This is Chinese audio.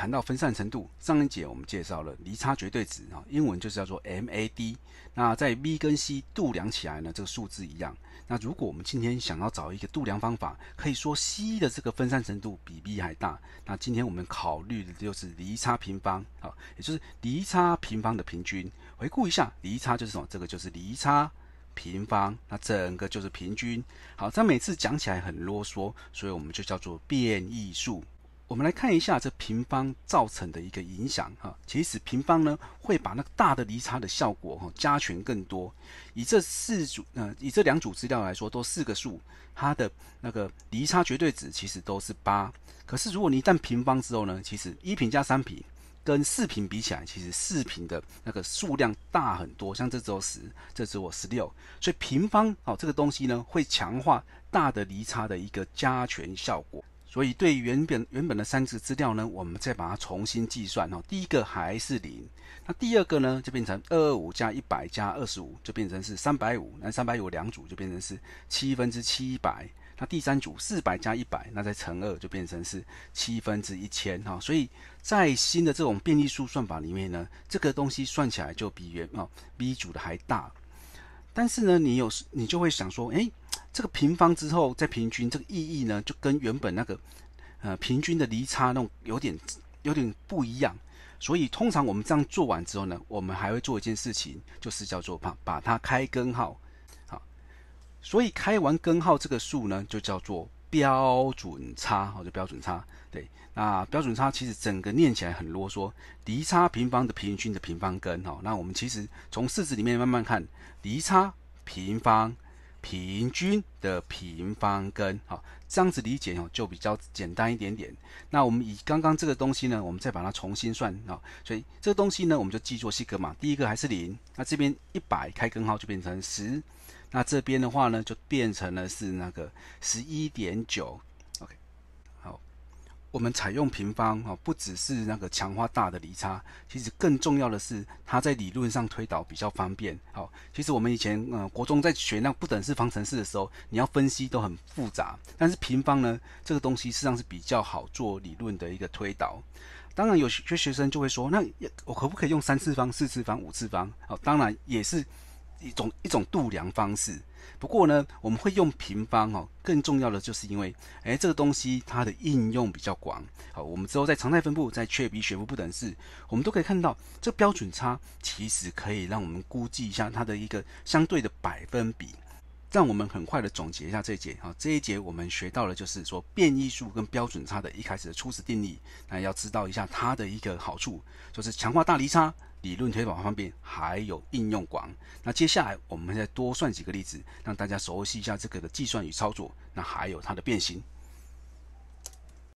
谈到分散程度，上一节我们介绍了离差绝对值啊，英文就是叫做 MAD。那在 B 跟 C 度量起来呢，这个数字一样。那如果我们今天想要找一个度量方法，可以说 C 的这个分散程度比 B 还大。那今天我们考虑的就是离差平方啊，也就是离差平方的平均。回顾一下，离差就是什么？这个就是离差平方，那整个就是平均。好，这每次讲起来很啰嗦，所以我们就叫做变异数。我们来看一下这平方造成的一个影响哈，其实平方呢，会把那个大的离差的效果哈加权更多。以这四组，呃，以这两组资料来说，都四个数，它的那个离差绝对值其实都是八。可是如果你一旦平方之后呢，其实一平加三平跟四平比起来，其实四平的那个数量大很多。像这只有十，这只我十六，所以平方好这个东西呢，会强化大的离差的一个加权效果。所以对原本原本的三次资料呢，我们再把它重新计算哦。第一个还是零，那第二个呢就变成二二五加一百加二十五，就变成是三百五。那三百有两组，就变成是七分之七百。那第三组四百加一百，那再乘二就变成是七分之一千。哈，所以在新的这种变异数算法里面呢，这个东西算起来就比原哦 B 组的还大。但是呢，你有你就会想说，哎。这个平方之后再平均，这个意义呢就跟原本那个，呃，平均的离差那种有点有点不一样。所以通常我们这样做完之后呢，我们还会做一件事情，就是叫做把把它开根号。好，所以开完根号这个数呢，就叫做标准差或者标准差。对，那标准差其实整个念起来很啰嗦，离差平方的平均的平方根。哈，那我们其实从式子里面慢慢看，离差平方。平均的平方根，好，这样子理解哦，就比较简单一点点。那我们以刚刚这个东西呢，我们再把它重新算啊，所以这个东西呢，我们就记作西格玛。第一个还是零，那这边一百开根号就变成十，那这边的话呢，就变成了是那个十一点九。我们采用平方啊，不只是那个强化大的离差，其实更重要的是它在理论上推导比较方便。好，其实我们以前呃国中在学那不等式方程式的时候，你要分析都很复杂，但是平方呢这个东西事实上是比较好做理论的一个推导。当然有些学生就会说，那我可不可以用三次方、四次方、五次方？好，当然也是。一种一种度量方式，不过呢，我们会用平方哦。更重要的就是因为，哎，这个东西它的应用比较广。好，我们之后在常态分布，在确比学部不等式，我们都可以看到，这标准差其实可以让我们估计一下它的一个相对的百分比。让我们很快的总结一下这一节啊，这一节我们学到了就是说变异数跟标准差的一开始的初始定义，那要知道一下它的一个好处，就是强化大离差理论推广方便，还有应用广。那接下来我们再多算几个例子，让大家熟悉一下这个的计算与操作，那还有它的变形。